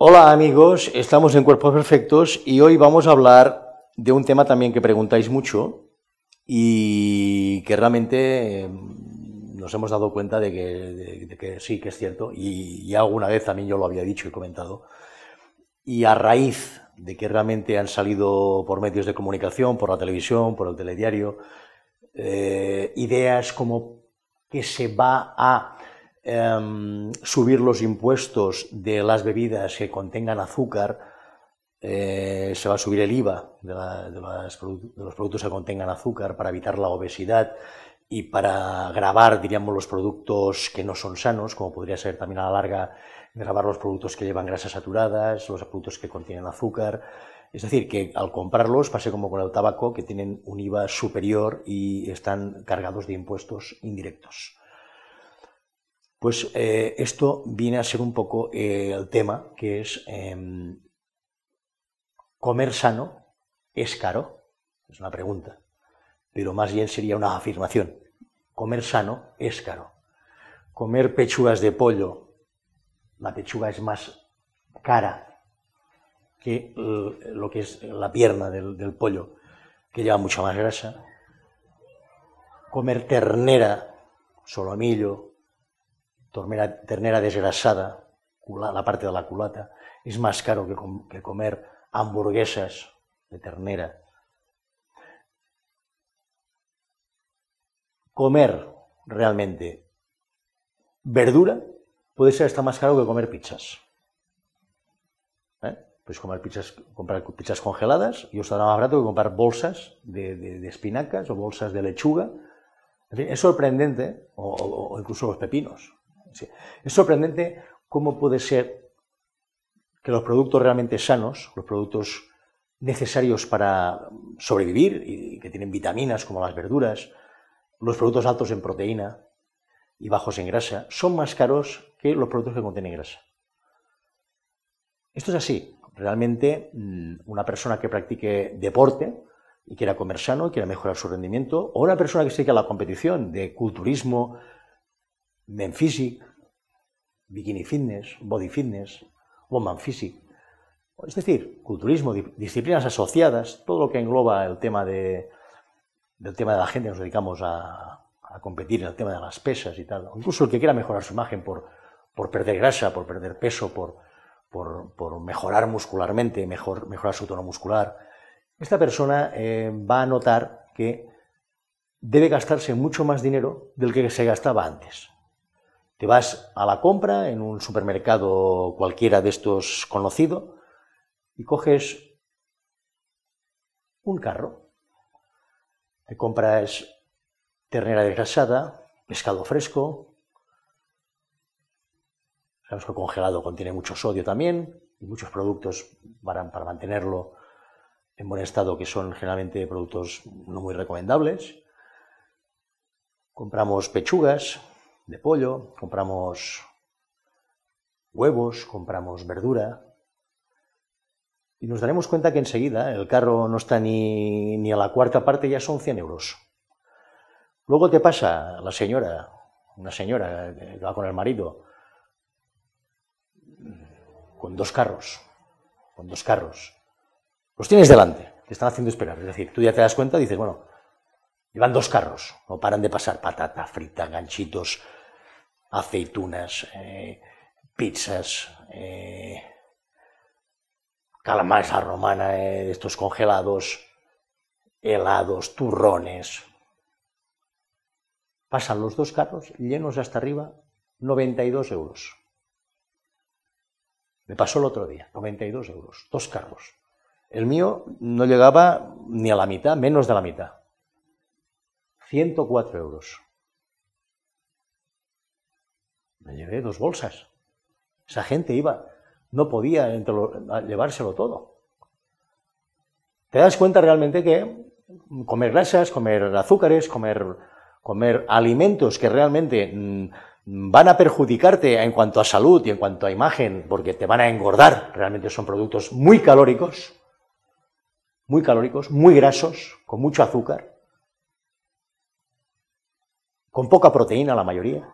Hola amigos, estamos en Cuerpos Perfectos y hoy vamos a hablar de un tema también que preguntáis mucho y que realmente mm, nos hemos dado cuenta de que, sí, que es cierto, y, alguna vez también yo lo había dicho y comentado, y a raíz de que realmente han salido por medios de comunicación, por la televisión, por el telediario, eh, ideas como que se va a Em, subir los impuestos de las bebidas que contengan azúcar, eh, se va a subir el IVA de, de, los productos que contengan azúcar para evitar la obesidad y para grabar, diríamos, los productos que no son sanos, como podría ser también a la larga grabar los productos que llevan grasas saturadas, los productos que contienen azúcar. Es decir, que al comprarlos pase como con el tabaco, que tienen un IVA superior y están cargados de impuestos indirectos. Pues eh, esto viene a ser un poco eh, el tema, que es em, comer sano es caro. Es una pregunta, pero más bien sería una afirmación. Comer sano es caro. Comer pechugas de pollo, la pechuga es más cara que lo que es la pierna del, pollo, que lleva mucha más grasa. Comer ternera, solo amillo ternera, ternera desgrasada, la parte de la culata, es más caro que, comer hamburguesas de ternera. Comer realmente verdura puede ser hasta más caro que comer pizzas. ¿eh? Puedes Pues comer pizzas, comprar pizzas congeladas y os más barato que comprar bolsas de, espinacas o bolsas de lechuga. es sorprendente, o incluso los pepinos. Es sorprendente cómo puede ser que los productos realmente sanos, los productos necesarios para sobrevivir y que tienen vitaminas como las verduras, los productos altos en proteína y bajos en grasa, son más caros que los productos que contienen grasa. Esto es así. Realmente mm, una persona que practique deporte y quiera comer sano y quiera mejorar su rendimiento, o una persona que se dedica a la competición de culturismo, men physique, bikini fitness, body fitness, woman physique. Es decir, culturismo, disciplinas asociadas, todo lo que engloba el tema de, del tema de la gente, nos dedicamos a, competir en el tema de las pesas y tal. Incluso el que quiera mejorar su imagen por, por perder grasa, por perder peso, por, mejorar muscularmente, mejorar su tono muscular, esta persona eh, va a notar que debe gastarse mucho más dinero del que se gastaba antes. Te vas a la compra en un supermercado cualquiera de estos conocido y coges un carro. Te compras ternera desgrasada, pescado fresco. Sabemos que el congelado contiene mucho sodio también y muchos productos para, para mantenerlo en buen estado que son generalmente productos no muy recomendables. Compramos pechugas, de pollo, compramos huevos, compramos verdura. Y nos daremos cuenta que enseguida el carro no está ni, a la cuarta parte, ya son 100 euros. Luego te pasa la señora, una señora que va con el marido, con dos carros, con dos carros. Los tienes delante, te están haciendo esperar. Es decir, tú ya te das cuenta, dices, bueno, llevan dos carros, no paran de pasar patata, frita, ganchitos, aceitunas, eh, pizzas, eh, calamares a romana, eh, estos congelados, helados, turrones. Pasan los dos carros llenos hasta arriba, 92 euros. Me pasó el otro día, 92 euros, dos carros. El mío no llegaba ni a la mitad, menos de la mitad. 104 euros. Me llevé dos bolsas. Esa gente iba, no podía llevárselo todo. Te das cuenta realmente que comer grasas, comer azúcares, comer, comer alimentos que realmente mm, van a perjudicarte en cuanto a salud y en cuanto a imagen, porque te van a engordar. Realmente son productos muy calóricos, muy calóricos, muy grasos, con mucho azúcar, con poca proteína la mayoría.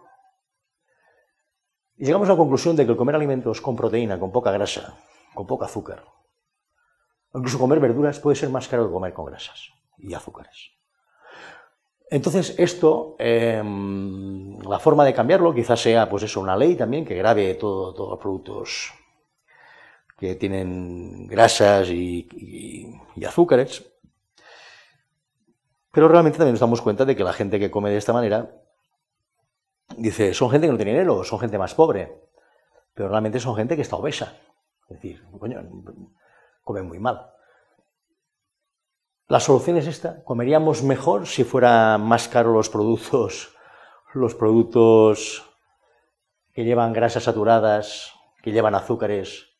Y llegamos a la conclusión de que comer alimentos con proteína, con poca grasa, con poco azúcar, incluso comer verduras puede ser más caro que comer con grasas y azúcares. Entonces, esto, em, la forma de cambiarlo quizás sea pues eso, una ley también que grave todos los productos que tienen grasas y azúcares. Pero realmente también nos damos cuenta de que la gente que come de esta manera Dice, son gente que no tiene dinero, son gente más pobre, pero realmente son gente que está obesa. Es decir, coño, comen muy mal. La solución es esta. Comeríamos mejor si fuera más caros los productos, los productos que llevan grasas saturadas, que llevan azúcares.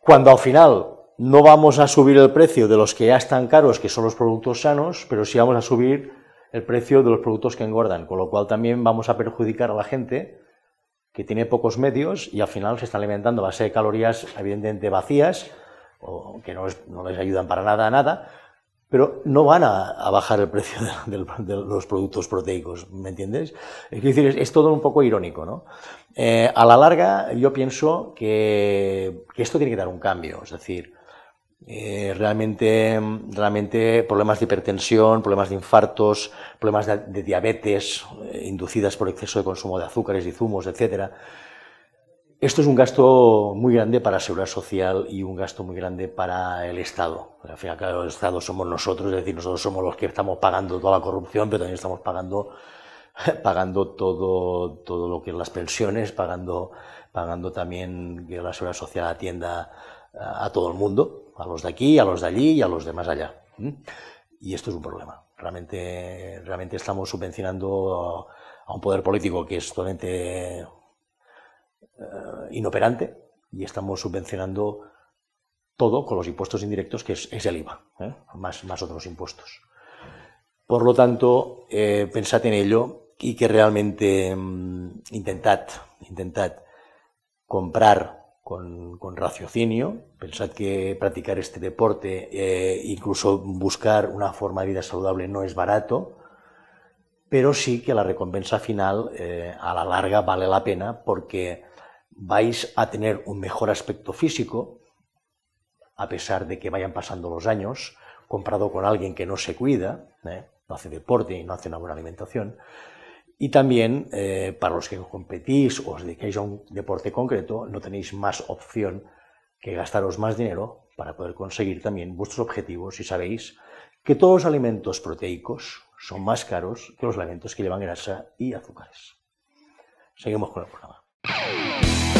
Cuando al final no vamos a subir el precio de los que ya están caros, que son los productos sanos, pero sí vamos a subir el precio de los productos que engordan, con lo cual también vamos a perjudicar a la gente que tiene pocos medios y al final se está alimentando a base de calorías evidentemente vacías, o que no les, ayudan para nada a nada, pero no van a, bajar el precio de, los productos proteicos, ¿me entiendes? Es decir, es, todo un poco irónico, ¿no? Eh, a la larga, yo pienso que, que esto tiene que dar un cambio, es decir, eh, realmente, realmente problemas de hipertensión, problemas de infartos, problemas de, diabetes eh, inducidas por exceso de consumo de azúcares y zumos, etc. Esto es un gasto muy grande para la seguridad social y un gasto muy grande para el Estado. Al final, el Estado somos nosotros, es decir, nosotros somos los que estamos pagando toda la corrupción, pero también estamos pagando pagando todo, todo lo que es las pensiones, pagando, pagando también que la seguridad social atienda a, todo el mundo, a los de aquí, a los de allí y a los demás allá. Y esto es un problema. Realmente, realmente estamos subvencionando a, un poder político que es totalmente eh, inoperante y estamos subvencionando todo con los impuestos indirectos, que es, el IVA, ¿eh? más, más otros impuestos. Por lo tanto, eh, pensad en ello y que realmente mm, intentad, comprar con, raciocinio, pensad que practicar este deporte, e incluso buscar una forma de vida saludable no es barato, pero sí que la recompensa final eh, a la larga vale la pena porque vais a tener un mejor aspecto físico, a pesar de que vayan pasando los años, comparado con alguien que no se cuida, eh, no hace deporte y no hace una buena alimentación, y también eh, para los que competís o os dedicáis a un deporte concreto, no tenéis más opción que gastaros más dinero para poder conseguir también vuestros objetivos y sabéis que todos los alimentos proteicos son más caros que los alimentos que llevan grasa y azúcares. Seguimos con el programa.